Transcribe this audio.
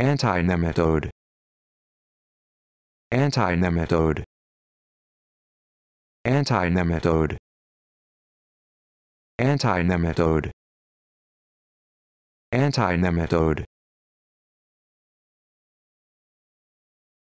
Antinematode. Antinematode. Antinematode. Antinematode. Antinematode.